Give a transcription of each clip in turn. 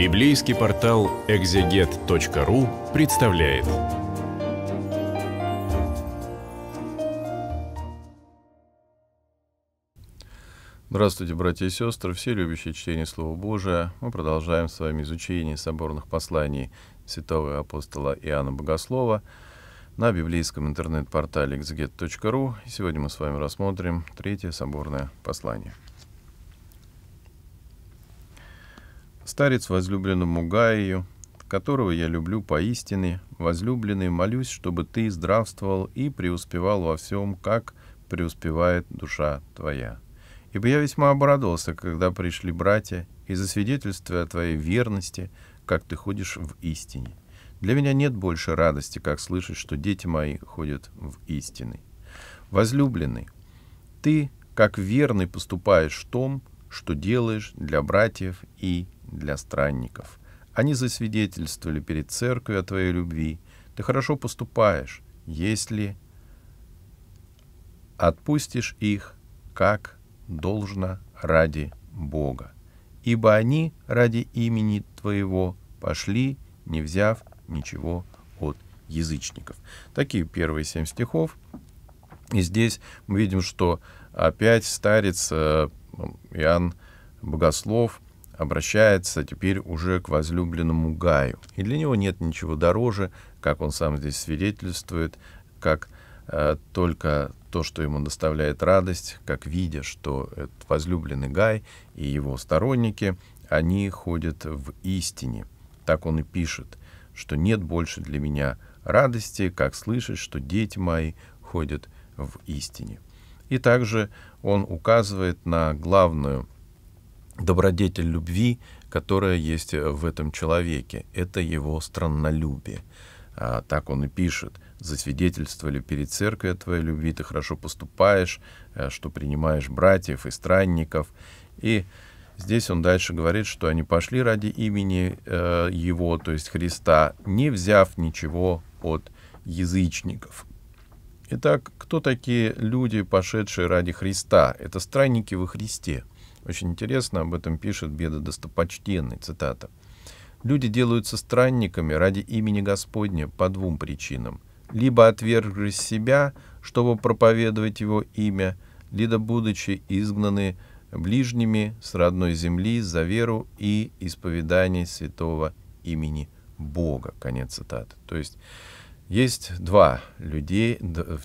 Библейский портал экзегет.ру представляет. Здравствуйте, братья и сестры, все любящие чтение Слова Божия. Мы продолжаем с вами изучение соборных посланий святого апостола Иоанна Богослова на библейском интернет-портале exeget.ru. Сегодня мы с вами рассмотрим третье соборное послание – старец возлюбленному Гаию, которого я люблю поистине, возлюбленный, молюсь, чтобы ты здравствовал и преуспевал во всем, как преуспевает душа твоя. Ибо я весьма обрадовался, когда пришли братья, и засвидетельствуя о твоей верности, как ты ходишь в истине. Для меня нет больше радости, как слышать, что дети мои ходят в истины. Возлюбленный, ты, как верный, поступаешь в том, что делаешь для братьев и для странников. Они засвидетельствовали перед церковью о твоей любви. Ты хорошо поступаешь, если отпустишь их, как должно ради Бога. Ибо они ради имени твоего пошли, не взяв ничего от язычников. Такие первые семь стихов. И здесь мы видим, что опять старец э, Иоанн Богослов обращается теперь уже к возлюбленному Гаю. И для него нет ничего дороже, как он сам здесь свидетельствует, как э, только то, что ему доставляет радость, как видя, что этот возлюбленный Гай и его сторонники, они ходят в истине. Так он и пишет, что нет больше для меня радости, как слышать, что дети мои ходят в истине. И также он указывает на главную добродетель любви, которая есть в этом человеке. Это его страннолюбие. А, так он и пишет. «Засвидетельствовали перед церковью твоей любви, ты хорошо поступаешь, э, что принимаешь братьев и странников». И Здесь он дальше говорит, что они пошли ради имени э, его, то есть Христа, не взяв ничего от язычников. Итак, кто такие люди, пошедшие ради Христа? Это странники во Христе. Очень интересно, об этом пишет Беда Достопочтенный, цитата. Люди делаются странниками ради имени Господня по двум причинам. Либо отвергли себя, чтобы проповедовать его имя, либо будучи изгнаны ближними с родной земли за веру и исповедание святого имени Бога. Конец цитаты. То есть есть два людей,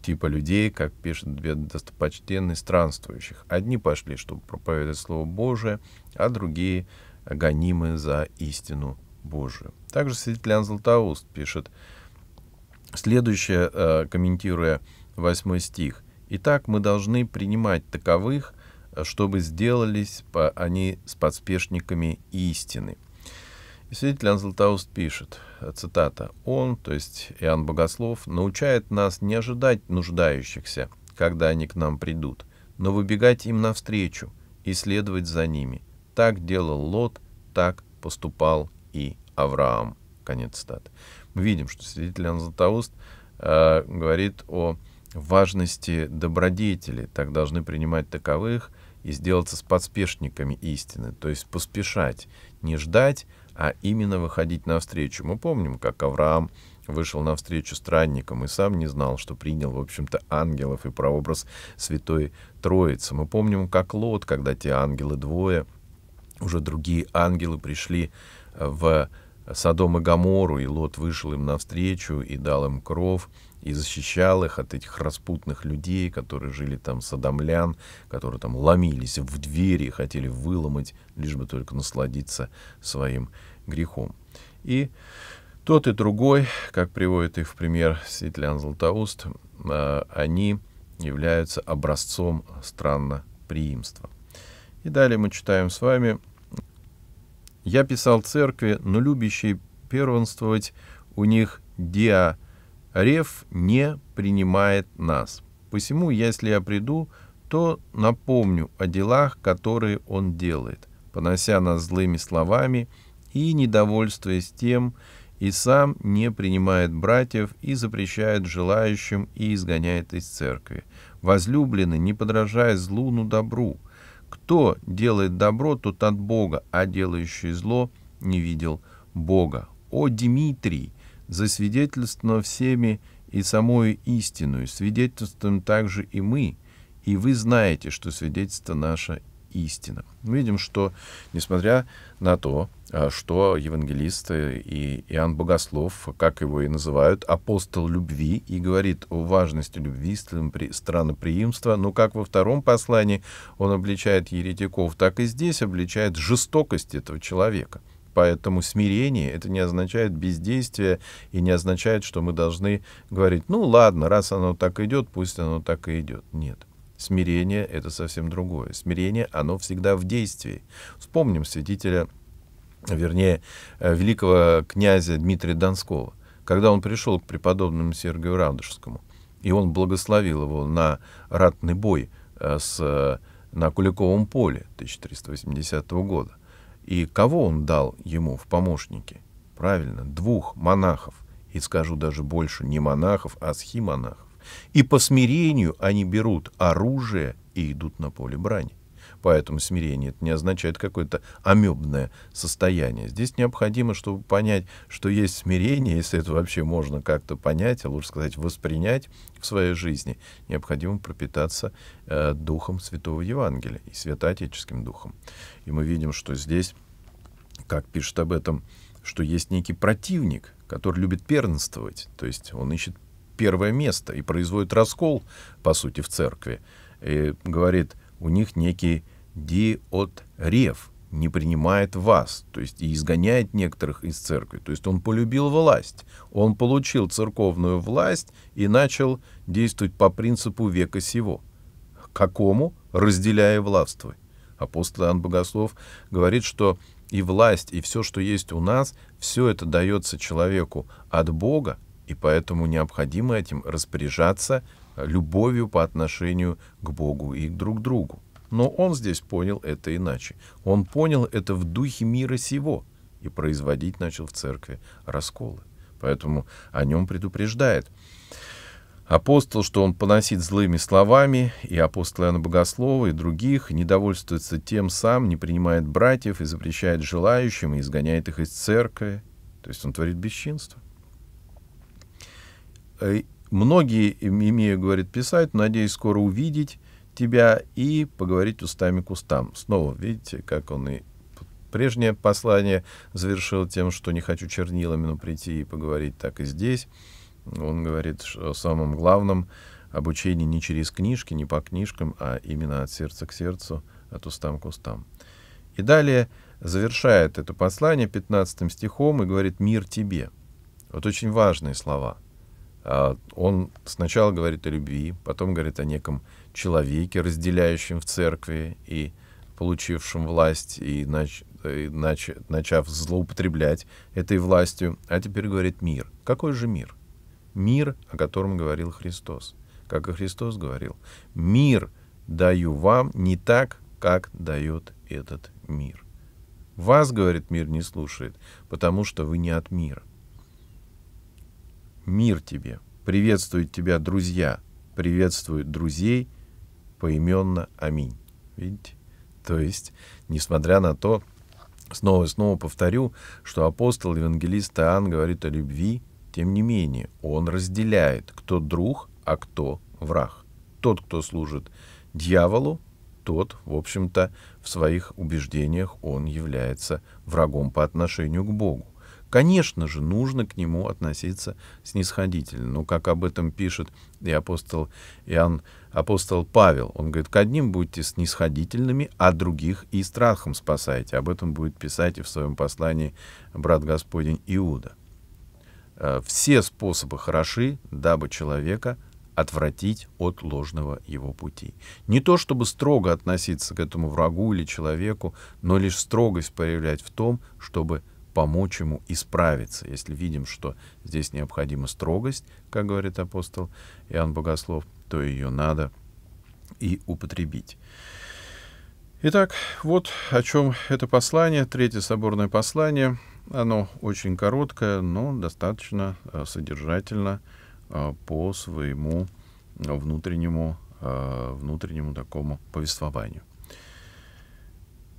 типа людей, как пишут две достопочтенные странствующих. Одни пошли, чтобы проповедовать Слово Божие, а другие гонимы за истину Божию. Также святитель Иоанн Златоуст пишет следующее, э, комментируя восьмой стих. «Итак, мы должны принимать таковых, э, чтобы сделались они с подспешниками истины». Свидетель Анзелтауст пишет, э, цитата, «Он, то есть Иоанн Богослов, научает нас не ожидать нуждающихся, когда они к нам придут, но выбегать им навстречу и следовать за ними. Так делал Лот, так поступал и Авраам». Конец цитаты. Мы видим, что свидетель Анзелтауст э, говорит о важности добродетели, так должны принимать таковых и сделаться с подспешниками истины, то есть поспешать, не ждать, а именно выходить навстречу. Мы помним, как Авраам вышел навстречу странникам и сам не знал, что принял, в общем-то, ангелов и прообраз Святой Троицы. Мы помним, как Лот, когда те ангелы двое, уже другие ангелы пришли э, в Содом и Гамору, и Лот вышел им навстречу и дал им кров, и защищал их от этих распутных людей, которые жили там с адамлян, которые там ломились в двери, хотели выломать, лишь бы только насладиться своим грехом. И тот и другой, как приводит их в пример Светлян Златоуст, а, они являются образцом странноприимства. И далее мы читаем с вами. «Я писал церкви, но любящие первенствовать у них диа Рев не принимает нас. Посему, если я приду, то напомню о делах, которые он делает, понося нас злыми словами и недовольствуясь тем, и сам не принимает братьев и запрещает желающим и изгоняет из церкви. Возлюблены, не подражая злу, но добру. Кто делает добро, тот от Бога, а делающий зло не видел Бога. О, Дмитрий! засвидетельствовано всеми и самую истину, и свидетельствуем также и мы, и вы знаете, что свидетельство наше истина. Мы видим, что, несмотря на то, а, что евангелисты и Иоанн Богослов, как его и называют, апостол любви, и говорит о важности любви, страноприимства, но как во втором послании он обличает еретиков, так и здесь обличает жестокость этого человека — Поэтому смирение — это не означает бездействие и не означает, что мы должны говорить, ну ладно, раз оно так идет, пусть оно так и идет. Нет. Смирение — это совсем другое. Смирение, оно всегда в действии. Вспомним святителя, вернее, э, великого князя Дмитрия Донского, когда он пришел к преподобному Сергию Радужскому, и он благословил его на ратный бой э, с, э, на Куликовом поле 1380 года. И кого он дал ему в помощники? Правильно, двух монахов. И скажу даже больше, не монахов, а схимонахов. И по смирению они берут оружие и идут на поле брани. Поэтому смирение это не означает какое-то амебное состояние. Здесь необходимо, чтобы понять, что есть смирение, если это вообще можно как-то понять, а лучше сказать воспринять в своей жизни, необходимо пропитаться э, духом Святого Евангелия и святоотеческим духом. И мы видим, что здесь, как пишет об этом, что есть некий противник, который любит первенствовать, то есть он ищет первое место и производит раскол, по сути, в церкви. И говорит, у них некий диотрев, не принимает вас, то есть и изгоняет некоторых из церкви. То есть он полюбил власть, он получил церковную власть и начал действовать по принципу века сего. Какому? Разделяя властвуй. Апостол Иоанн Богослов говорит, что и власть, и все, что есть у нас, все это дается человеку от Бога, и поэтому необходимо этим распоряжаться любовью по отношению к Богу и друг к другу. Но он здесь понял это иначе. Он понял это в духе мира сего и производить начал в церкви расколы. Поэтому о нем предупреждает апостол, что он поносит злыми словами, и апостол Иоанна Богослова, и других, недовольствуется тем сам, не принимает братьев и запрещает желающим, и изгоняет их из церкви. То есть он творит бесчинство. Э, многие, имею, говорит, писать, надеюсь скоро увидеть, тебя и поговорить устами к устам. Снова видите, как он и прежнее послание завершил тем, что не хочу чернилами, но прийти и поговорить так и здесь. Он говорит о самом главном обучении не через книжки, не по книжкам, а именно от сердца к сердцу, от устам к устам. И далее завершает это послание 15 стихом и говорит «Мир тебе». Вот очень важные слова — а, он сначала говорит о любви, потом говорит о неком человеке, разделяющем в церкви и получившем власть, и, нач... и нач... начав злоупотреблять этой властью. А теперь говорит мир. Какой же мир? Мир, о котором говорил Христос. Как и Христос говорил. Мир даю вам не так, как дает этот мир. Вас, говорит, мир не слушает, потому что вы не от мира. Мир тебе! Приветствуют тебя друзья! Приветствуют друзей! Поименно аминь!» Видите? То есть, несмотря на то, снова и снова повторю, что апостол евангелист Иоанн говорит о любви, тем не менее, он разделяет, кто друг, а кто враг. Тот, кто служит дьяволу, тот, в общем-то, в своих убеждениях он является врагом по отношению к Богу. Конечно же, нужно к нему относиться снисходительно. Но, как об этом пишет и апостол Иоанн, апостол Павел, он говорит, к одним будьте снисходительными, а других и страхом спасайте. Об этом будет писать и в своем послании брат Господень Иуда. Э, все способы хороши, дабы человека отвратить от ложного его пути. Не то чтобы строго относиться к этому врагу или человеку, но лишь строгость проявлять в том, чтобы помочь ему исправиться. Если видим, что здесь необходима строгость, как говорит апостол Иоанн Богослов, то ее надо и употребить. Итак, вот о чем это послание, третье соборное послание. Оно очень короткое, но достаточно э, содержательно э, по своему внутреннему, э, внутреннему такому повествованию.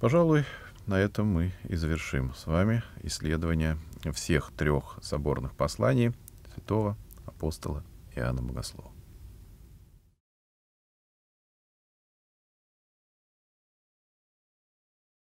Пожалуй, на этом мы и завершим с вами исследование всех трех соборных посланий святого апостола Иоанна Богослова.